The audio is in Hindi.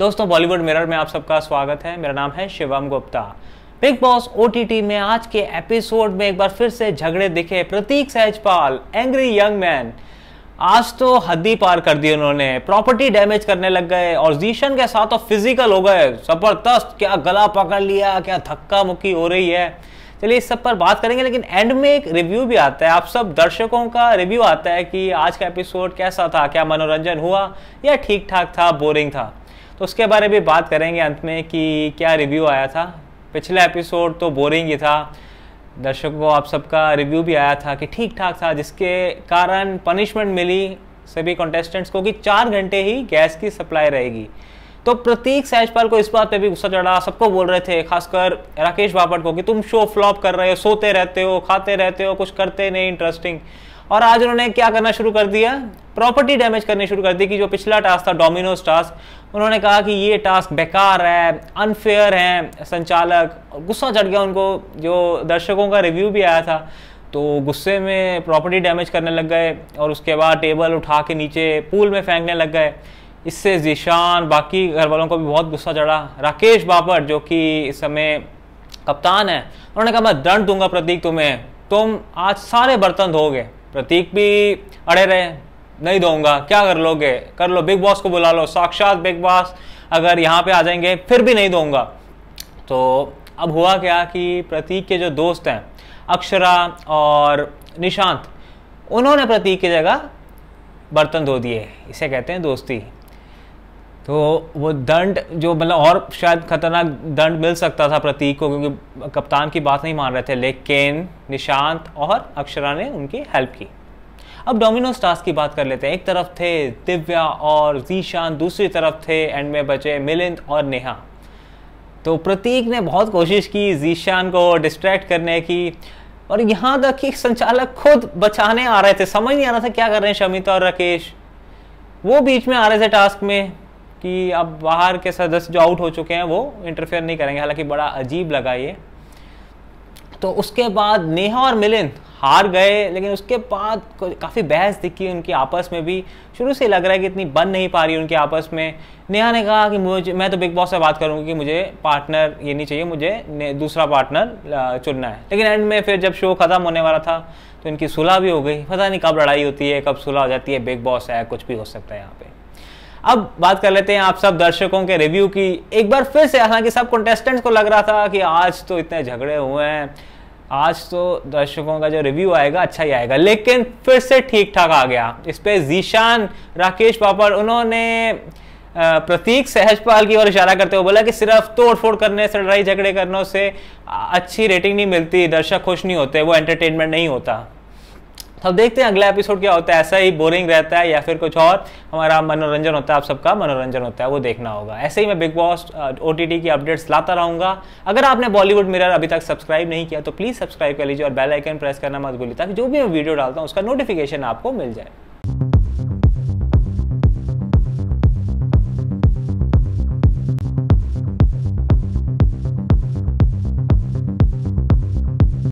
दोस्तों बॉलीवुड मिरर में आप सबका स्वागत है मेरा नाम है शिवम गुप्ता बिग बॉस ओ में आज के एपिसोड में एक बार फिर से झगड़े दिखे Prateek Sehajpal angry young man आज तो हद्दी पार कर दी उन्होंने प्रॉपर्टी डैमेज करने लग गए और जीशन के साथ तो फिजिकल हो गए जबरदस्त क्या गला पकड़ लिया क्या धक्का मुक्की हो रही है चलिए इस सब पर बात करेंगे लेकिन एंड में एक रिव्यू भी आता है आप सब दर्शकों का रिव्यू आता है कि आज का एपिसोड कैसा था क्या मनोरंजन हुआ या ठीक ठाक था बोरिंग था तो उसके बारे में बात करेंगे अंत में कि क्या रिव्यू आया था पिछला एपिसोड तो बोरिंग ही था दर्शकों को आप सबका रिव्यू भी आया था कि ठीक ठाक था जिसके कारण पनिशमेंट मिली सभी कॉन्टेस्टेंट्स को कि चार घंटे ही गैस की सप्लाई रहेगी तो प्रतीक सहजपाल को इस बात पे भी गुस्सा चढ़ा सबको बोल रहे थे खासकर राकेश बापट को कि तुम शो फ्लॉप कर रहे हो सोते रहते हो खाते रहते हो कुछ करते नहीं इंटरेस्टिंग और आज उन्होंने क्या करना शुरू कर दिया प्रॉपर्टी डैमेज करनी शुरू कर दी कि जो पिछला टास्क था डोमिनोज टास्क उन्होंने कहा कि ये टास्क बेकार है अनफेयर है संचालक गुस्सा चढ़ गया उनको जो दर्शकों का रिव्यू भी आया था तो गुस्से में प्रॉपर्टी डैमेज करने लग गए और उसके बाद टेबल उठा के नीचे पूल में फेंकने लग गए इससे जीशान बाकी घर वालों को भी बहुत गुस्सा चढ़ा राकेश बाबर जो कि इस समय कप्तान है उन्होंने कहा मैं दंड दूंगा प्रतीक तुम्हें तुम आज सारे बर्तन धोगे प्रतीक भी अड़े रहे नहीं दूंगा क्या कर लोगे कर लो बिग बॉस को बुला लो साक्षात बिग बॉस अगर यहाँ पे आ जाएंगे फिर भी नहीं दूंगा तो अब हुआ क्या कि प्रतीक के जो दोस्त हैं अक्षरा और निशांत उन्होंने प्रतीक की जगह बर्तन धो दिए इसे कहते हैं दोस्ती तो वो दंड जो मतलब और शायद खतरनाक दंड मिल सकता था प्रतीक को क्योंकि कप्तान की बात नहीं मान रहे थे लेकिन निशांत और अक्षरा ने उनकी हेल्प की अब डोमिनो स्टार्स की बात कर लेते हैं एक तरफ थे दिव्या और जीशान दूसरी तरफ थे एंड में बचे मिलिंद और नेहा तो प्रतीक ने बहुत कोशिश की जीशान को डिस्ट्रैक्ट करने की और यहाँ तक कि संचालक खुद बचाने आ रहे थे समझ नहीं आ रहा था क्या कर रहे हैं शमिता और राकेश वो बीच में आ रहे थे टास्क में कि अब बाहर के सदस्य जो आउट हो चुके हैं वो इंटरफेयर नहीं करेंगे हालांकि बड़ा अजीब लगा ये तो उसके बाद नेहा और मिलिंद हार गए लेकिन उसके बाद काफ़ी बहस दिखी उनकी आपस में भी शुरू से लग रहा है कि इतनी बन नहीं पा रही उनकी आपस में नेहा ने कहा कि मुझे मैं तो बिग बॉस से बात करूँगी कि मुझे पार्टनर ये नहीं चाहिए मुझे दूसरा पार्टनर चुनना है लेकिन एंड में फिर जब शो ख़त्म होने वाला था तो इनकी सुलह भी हो गई पता नहीं कब लड़ाई होती है कब सुलह हो जाती है बिग बॉस है कुछ भी हो सकता है यहाँ पर अब बात कर लेते हैं आप सब दर्शकों के रिव्यू की एक बार फिर से हालांकि सब कंटेस्टेंट्स को लग रहा था कि आज तो इतने झगड़े हुए हैं आज तो दर्शकों का जो रिव्यू आएगा अच्छा ही आएगा लेकिन फिर से ठीक ठाक आ गया इस पर जीशान राकेश पापड़ उन्होंने प्रतीक सहजपाल की ओर इशारा करते हुए बोला कि सिर्फ तोड़फोड़ करने से लड़ाई झगड़े करने से अच्छी रेटिंग नहीं मिलती दर्शक खुश नहीं होते वो एंटरटेनमेंट नहीं होता तो अब देखते हैं अगला एपिसोड क्या होता है ऐसा ही बोरिंग रहता है या फिर कुछ और हमारा मनोरंजन होता है आप सबका मनोरंजन होता है वो देखना होगा ऐसे ही मैं बिग बॉस ओ की अपडेट्स लाता रहूँगा अगर आपने बॉलीवुड मिरर अभी तक सब्सक्राइब नहीं किया तो प्लीज़ सब्सक्राइब कर लीजिए और बेल आइकन प्रेस करना मत भूलिए ताकि जो भी मैं वीडियो डालता हूँ उसका नोटिफिकेशन आपको मिल जाए